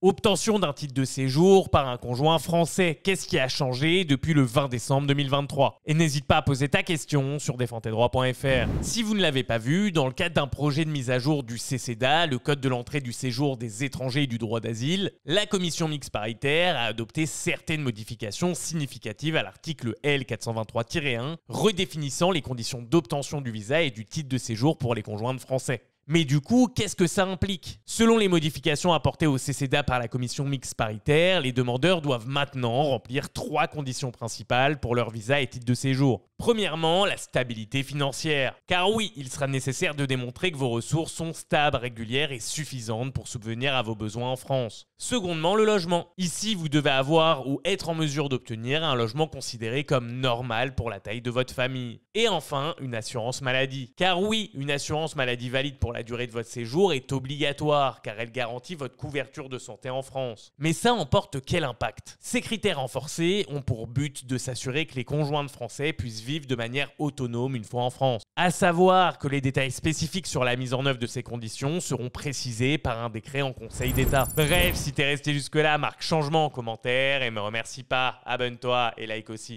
Obtention d'un titre de séjour par un conjoint français. Qu'est-ce qui a changé depuis le 20 décembre 2023 Et n'hésite pas à poser ta question sur défendtesdroits.fr. Si vous ne l'avez pas vu, dans le cadre d'un projet de mise à jour du CCDA, le code de l'entrée du séjour des étrangers et du droit d'asile, la commission mixte paritaire a adopté certaines modifications significatives à l'article L423-1, redéfinissant les conditions d'obtention du visa et du titre de séjour pour les conjoints de français. Mais du coup, qu'est-ce que ça implique Selon les modifications apportées au CCDA par la commission mixte paritaire, les demandeurs doivent maintenant remplir trois conditions principales pour leur visa et titre de séjour. Premièrement, la stabilité financière. Car oui, il sera nécessaire de démontrer que vos ressources sont stables, régulières et suffisantes pour subvenir à vos besoins en France. Secondement, le logement. Ici, vous devez avoir ou être en mesure d'obtenir un logement considéré comme normal pour la taille de votre famille. Et enfin, une assurance maladie. Car oui, une assurance maladie valide pour la durée de votre séjour est obligatoire car elle garantit votre couverture de santé en France. Mais ça emporte quel impact Ces critères renforcés ont pour but de s'assurer que les conjoints de Français puissent de manière autonome une fois en France. À savoir que les détails spécifiques sur la mise en œuvre de ces conditions seront précisés par un décret en Conseil d'État. Bref, si t'es resté jusque-là, marque changement en commentaire et me remercie pas, abonne-toi et like aussi.